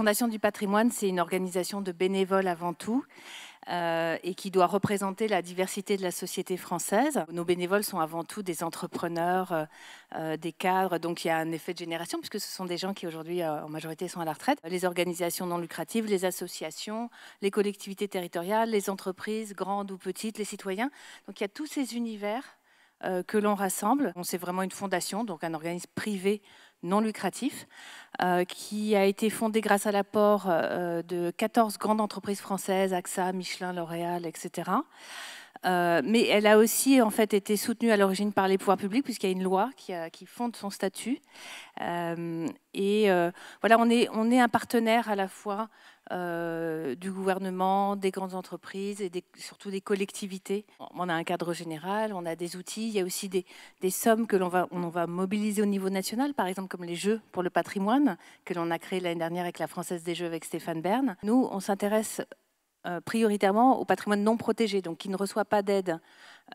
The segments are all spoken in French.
La Fondation du patrimoine, c'est une organisation de bénévoles avant tout. Euh, et qui doit représenter la diversité de la société française. Nos bénévoles sont avant tout des entrepreneurs, euh, euh, des cadres, donc il y a un effet de génération puisque ce sont des gens qui aujourd'hui en majorité sont à la retraite. Les organisations non lucratives, les associations, les collectivités territoriales, les entreprises grandes ou petites, les citoyens. Donc il y a tous ces univers que l'on rassemble. On c'est vraiment une fondation, donc un organisme privé non lucratif, euh, qui a été fondé grâce à l'apport euh, de 14 grandes entreprises françaises, AXA, Michelin, L'Oréal, etc. Euh, mais elle a aussi en fait été soutenue à l'origine par les pouvoirs publics puisqu'il y a une loi qui, qui fonde son statut. Euh, et euh, voilà, on est, on est un partenaire à la fois du gouvernement, des grandes entreprises et surtout des collectivités. On a un cadre général, on a des outils, il y a aussi des, sommes que l'on va, on va mobiliser au niveau national, par exemple comme les Jeux pour le patrimoine que l'on a créé l'année dernière avec la Française des Jeux avec Stéphane Bern. Nous, on s'intéresse euh, prioritairement au patrimoine non protégé, donc qui ne reçoit pas d'aide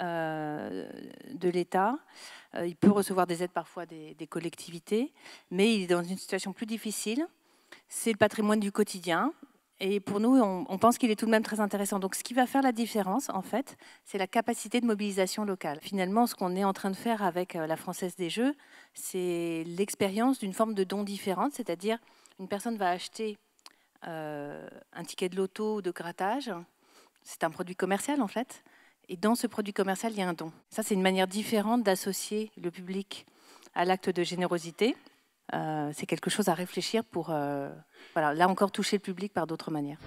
euh, de l'État. Euh, il peut recevoir des aides parfois des, collectivités, mais il est dans une situation plus difficile. C'est le patrimoine du quotidien. Et pour nous, on, on pense qu'il est tout de même très intéressant. Donc ce qui va faire la différence, en fait, c'est la capacité de mobilisation locale. Finalement, ce qu'on est en train de faire avec la Française des Jeux, c'est l'expérience d'une forme de don différente, c'est-à-dire une personne va acheter euh, un ticket de loto ou de grattage. C'est un produit commercial en fait. Et dans ce produit commercial, il y a un don. Ça, c'est une manière différente d'associer le public à l'acte de générosité. Euh, c'est quelque chose à réfléchir pour, euh, voilà, là encore, toucher le public par d'autres manières.